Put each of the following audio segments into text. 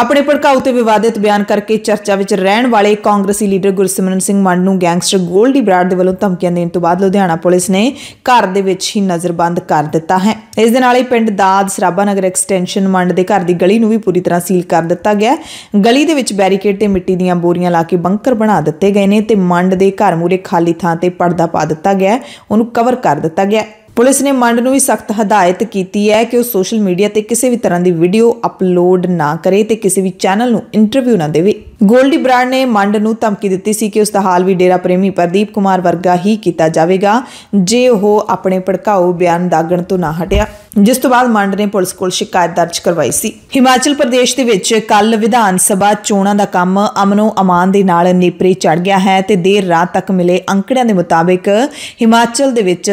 ਆਪਣੇ ਭੜਕਾਊ ਤੇ ਵਿਵਾਦਿਤ ਬਿਆਨ ਕਰਕੇ ਚਰਚਾ ਵਿੱਚ ਰਹਿਣ ਵਾਲੇ ਕਾਂਗਰਸੀ ਲੀਡਰ ਗੁਰਸਿਮਰਨ ਸਿੰਘ ਮੰਡ ਨੂੰ ਗੈਂਗਸਟਰ ਗੋਲਡੀ ਬਰਾੜ ਦੇ ਵੱਲੋਂ ਧਮਕੀਆਂ ਦੇਣ ਤੋਂ ਬਾਅਦ ਲੁਧਿਆਣਾ ਪੁਲਿਸ ਨੇ ਘਰ ਦੇ ਵਿੱਚ ਹੀ ਨਜ਼ਰਬੰਦ ਕਰ ਦਿੱਤਾ ਹੈ ਇਸ ਦੇ ਨਾਲ ਹੀ ਪਿੰਡ ਦਾਦ ਸਰਾਬਾ ਨਗਰ ਐਕਸਟੈਂਸ਼ਨ ਮੰਡ ਦੇ ਘਰ ਦੀ ਗਲੀ ਨੂੰ ਵੀ ਪੂਰੀ ਤਰ੍ਹਾਂ ਸੀਲ ਕਰ ਦਿੱਤਾ ਗਿਆ ਗਲੀ ਦੇ ਵਿੱਚ ਬੈਰੀਕੇਡ ਤੇ ਮਿੱਟੀ ਦੀਆਂ ਬੋਰੀਆਂ ਲਾ ਕੇ ਬੰਕਰ ਬਣਾ ਦਿੱਤੇ ਗਏ ਨੇ ਤੇ ਮੰਡ ਦੇ ਘਰ ਮੂਰੇ ਖਾਲੀ ਥਾਂ ਤੇ ਪਰਦਾ ਪਾ ਦਿੱਤਾ ਗਿਆ ਉਹਨੂੰ ਕਵਰ ਕਰ ਦਿੱਤਾ ਗਿਆ ਪੁਲਿਸ ਨੇ ਮੰਡ ਨੂੰ ਵੀ ਸਖਤ ਹਦਾਇਤ ਕੀਤੀ ਹੈ ਕਿ ਉਹ ਸੋਸ਼ਲ ਮੀਡੀਆ ਤੇ ਕਿਸੇ ਵੀ ਤਰ੍ਹਾਂ ਦੀ ਵੀਡੀਓ ਅਪਲੋਡ ਨਾ ਕਰੇ ਤੇ ਕਿਸੇ ਵੀ ਚੈਨਲ ਨੂੰ ਇੰਟਰਵਿਊ ਨਾ ਦੇਵੇ ਗੋਲਡੀ ਬ੍ਰਾਂਡ ਨੇ ਮੰਡ ਨੂੰ ਧਮਕੀ ਦਿੱਤੀ ਸੀ ਕਿ ਉਸ ਦਾ ਹਾਲ ਵੀ ਡੇਰਾ ਪ੍ਰੇਮੀ ਪ੍ਰਦੀਪ ਕੁਮਾਰ ਵਰਗਾ ਹੀ ਕੀਤਾ ਜਾਵੇਗਾ ਜੇ ਉਹ ਆਪਣੇ ਭੜਕਾਊ ਬਿਆਨ ਦਾਗਣ ਤੋਂ ਨਾ ਹਟਿਆ ਜਿਸ ਤੋਂ ਬਾਅਦ ਮੰਡ ਨੇ ਪੁਲਿਸ ਕੋਲ ਸ਼ਿਕਾਇਤ ਦਰਜ ਕਰਵਾਈ ਸੀ ਹਿਮਾਚਲ ਪ੍ਰਦੇਸ਼ ਦੇ ਵਿੱਚ ਕੱਲ ਵਿਧਾਨ ਸਭਾ ਚੋਣਾਂ ਦਾ ਕੰਮ ਅਮਨੋ ਅਮਾਨ ਦੇ ਨਾਲ ਨੇਪਰੇ ਚੜ ਗਿਆ ਹੈ ਤੇ ਦੇਰ ਰਾਤ ਤੱਕ ਮਿਲੇ ਅੰਕੜਿਆਂ ਦੇ ਮੁਤਾਬਕ ਹਿਮਾਚਲ ਦੇ ਵਿੱਚ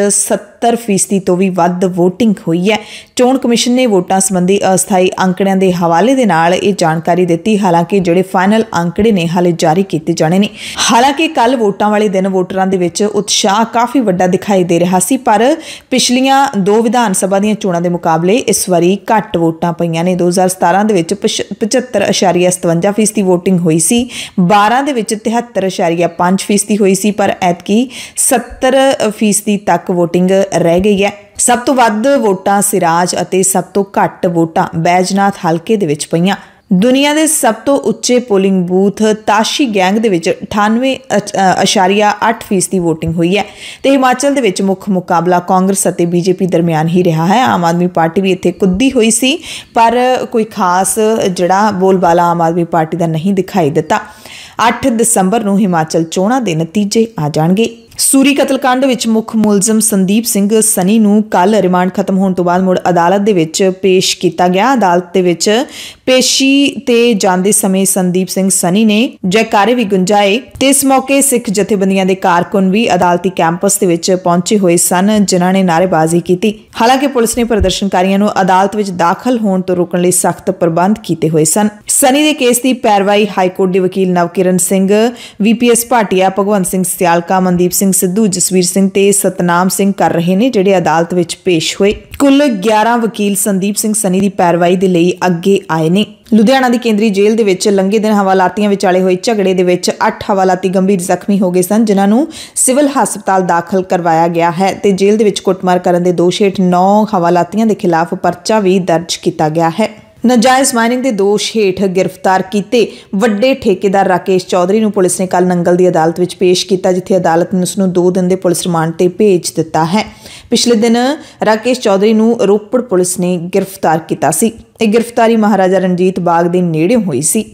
70% ਤੋਂ ਵੀ ਵੱਧ VOTING ਹੋਈ ਹੈ ਚੋਣ ਕਮਿਸ਼ਨ ਨੇ ਵੋਟਾਂ ਸੰਬੰਧੀ ਅਸਥਾਈ ਅੰਕੜਿਆਂ ਦੇ ਹਵਾਲੇ ਦੇ ਨਾਲ ਇਹ ਜਾਣਕਾਰੀ ਦਿੱਤੀ ਹਾਲਾਂਕਿ ਜਿਹੜੇ ਫਾਈਨਲ ਅੰਕੜੇ ਨੇ ਹਾਲੇ ਜਾਰੀ ਕੀਤੇ ਜਾਣੇ ਨੇ ਹਾਲਾਂਕਿ ਕੱਲ ਵੋਟਾਂ ਵਾਲੇ ਦਿਨ ਵੋਟਰਾਂ ਦੇ ਵਿੱਚ ਉਤਸ਼ਾਹ ਕਾਫੀ ਵੱਡਾ ਦਿਖਾਈ ਦੇ ਰਿਹਾ ਸੀ ਪਰ ਪਿਛਲੀਆਂ ਦੋ ਵਿਧਾਨ ਸਭਾ ਦੀਆਂ ਚੋਣਾਂ ਦੇ ਮੁਕਾਬਲੇ ਇਸ ਵਾਰੀ ਘੱਟ ਵੋਟਾਂ ਪਈਆਂ ਨੇ 2017 ਦੇ ਵਿੱਚ 75.57% VOTING ਹੋਈ ਸੀ 12 ਦੇ ਵਿੱਚ 73.5% ਹੋਈ ਸੀ ਪਰ ਐਤਕੀ 70% ਤੱਕ VOTING ਰਹਿ ਗਈ ਹੈ ਸਭ ਤੋਂ ਵੱਧ ਵੋਟਾਂ ਸਿਰਾਜ ਅਤੇ ਸਭ ਤੋਂ ਘੱਟ ਵੋਟਾਂ ਬੈਜਨਾਥ ਹਲਕੇ ਦੇ ਵਿੱਚ ਪਈਆਂ ਦੁਨੀਆ ਦੇ ਸਭ ਤੋਂ ਉੱਚੇ ਪੋਲਿੰਗ ਬੂਥ ਤਾਸ਼ੀ ਗੈਂਗ ਦੇ ਵਿੱਚ 98.8% ਦੀ VOTING ਹੋਈ ਹੈ ਤੇ ਹਿਮਾਚਲ ਦੇ ਵਿੱਚ ਮੁੱਖ ਮੁਕਾਬਲਾ ਕਾਂਗਰਸ ਅਤੇ ਬੀਜੇਪੀ ਦਰਮਿਆਨ ਹੀ ਰਿਹਾ ਹੈ ਆਮ ਆਦਮੀ ਪਾਰਟੀ ਵੀ ਇੱਥੇ ਕੁੱਦੀ ਹੋਈ ਸੀ ਪਰ ਕੋਈ ਖਾਸ ਜਿਹੜਾ ਬੋਲਬਾਲਾ ਆਮ ਆਦਮੀ ਪਾਰਟੀ ਦਾ ਨਹੀਂ ਦਿਖਾਈ ਦਿੱਤਾ 8 ਦਸੰਬਰ ਨੂੰ ਹਿਮਾਚਲ ਚੋਣਾਂ ਦੇ ਨਤੀਜੇ ਆ ਜਾਣਗੇ ਸੂਰੀ ਕਤਲकांड ਵਿੱਚ ਮੁੱਖ ਮੁਲਜ਼ਮ ਸੰਦੀਪ ਸਿੰਘ ਸਨੀ ਨੂੰ ਕੱਲ ਰਿਮਾਂਡ ਖਤਮ ਹੋਣ ਤੋਂ ਬਾਅਦ ਮੁੜ ਅਦਾਲਤ ਦੇ ਵਿੱਚ ਪੇਸ਼ ਕੀਤਾ ਗਿਆ ਅਦਾਲਤ ਦੇ ਵਿੱਚ ਪੇਸ਼ੀ ਤੇ ਜਾਂਦੇ ਸਮੇਂ ਸੰਦੀਪ ਸਿੰਘ ਸਨੀ ਨੇ ਜੈਕਾਰੇ ਵੀ ਗੁੰਜਾਏ ਤੇ ਇਸ ਮੌਕੇ ਸਿੱਖ ਜਥੇਬੰਦੀਆਂ ਦੇ ਕਾਰਕੁਨ ਵੀ ਅਦਾਲਤੀ ਕੈਂਪਸ ਦੇ ਵਿੱਚ ਪਹੁੰਚੇ ਹੋਏ ਸਨ ਜਿਨ੍ਹਾਂ ਨੇ ਨਾਰੇਬਾਜ਼ੀ ਕੀਤੀ ਹਾਲਾਂਕਿ ਪੁਲਿਸ ਨੇ ਪ੍ਰਦਰਸ਼ਨਕਾਰੀਆਂ ਨੂੰ ਅਦਾਲਤ ਵਿੱਚ ਦਾਖਲ ਹੋਣ ਤੋਂ ਰੋਕਣ ਲਈ ਸਖਤ ਪ੍ਰਬੰਧ ਕੀਤੇ ਹੋਏ ਸਨ ਸਨੀ ਦੇ ਕੇਸ ਦੀ ਪੈਰਵਾਈ ਹਾਈ ਕੋਰਟ ਦੇ ਵਕੀਲ ਨਵਕਿਰਨ ਸਿੰਘ ਵੀਪੀਐਸ ਭਾਟੀਆ ਭਗਵੰਤ ਸਿੰਘ ਸਿਆਲਕਾ ਮਨਦੀਪ ਸਿੰਘ ਸਿੰਘ ਸਿੱਧੂ ਜਸਵੀਰ ਸਿੰਘ ਤੇ ਸਤਨਾਮ ਸਿੰਘ ਕਰ ਰਹੇ ਨੇ ਜਿਹੜੇ ਅਦਾਲਤ ਵਿੱਚ ਪੇਸ਼ ਹੋਏ ਕੁੱਲ 11 ਵਕੀਲ ਸੰਦੀਪ ਸਿੰਘ ਸਨੀ ਦੀ ਪੈਰਵਾਈ ਦੇ ਲਈ ਅੱਗੇ ਆਏ ਨੇ ਲੁਧਿਆਣਾ ਦੀ ਕੇਂਦਰੀ ਜੇਲ੍ਹ ਦੇ ਵਿੱਚ ਲੰਗੇ ਦਿਨ ਹਵਾਲਾਤੀਆਂ ਵਿਚਾਲੇ ਹੋਏ ਝਗੜੇ ਦੇ ਵਿੱਚ 8 ਹਵਾਲਾਤੀ ਗੰਭੀਰ ਜ਼ਖਮੀ ਹੋ ਗਏ ਸਨ ਜਿਨ੍ਹਾਂ ਨੂੰ ਸਿਵਲ ਹਸਪਤਾਲ ਦਾਖਲ ਕਰਵਾਇਆ ਗਿਆ ਹੈ ਤੇ ਜੇਲ੍ਹ ਦੇ ਵਿੱਚ ਕੁੱਟਮਾਰ ਕਰਨ ਦੇ ਦੋਸ਼ ਹੇਠ 9 ਹਵਾਲਾਤੀਆਂ ਦੇ ਖਿਲਾਫ ਪਰਚਾ ਵੀ ਦਰਜ ਕੀਤਾ ਗਿਆ ਹੈ ਨਜਾਇਜ਼ ਮਾਈਨਿੰਗ ਦੇ ਦੋਸ਼ ਹੇਠ ਗ੍ਰਿਫਤਾਰ ਕੀਤੇ ਵੱਡੇ ਠੇਕੇਦਾਰ ਰਾਕੇਸ਼ ਚੌਧਰੀ ਨੂੰ ਪੁਲਿਸ ਨੇ ਕੱਲ ਨੰਗਲ ਦੀ ਅਦਾਲਤ ਵਿੱਚ ਪੇਸ਼ ਕੀਤਾ ਜਿੱਥੇ ਅਦਾਲਤ ਨੇ ਉਸ ਨੂੰ 2 ਦਿਨ ਦੇ ਪੁਲਿਸ ਰਿਮਾਂਡ ਤੇ ਭੇਜ ਦਿੱਤਾ ਹੈ ਪਿਛਲੇ ਦਿਨ ਰਾਕੇਸ਼ ਚੌਧਰੀ ਨੂੰ ਰੋਪੜ ਪੁਲਿਸ ਨੇ ਗ੍ਰਿਫਤਾਰ ਕੀਤਾ ਸੀ ਇਹ ਗ੍ਰਿਫਤਾਰੀ ਮਹਾਰਾਜਾ ਰਣਜੀਤ ਬਾਗ ਦੇ ਨੇੜੇ ਹੋਈ ਸੀ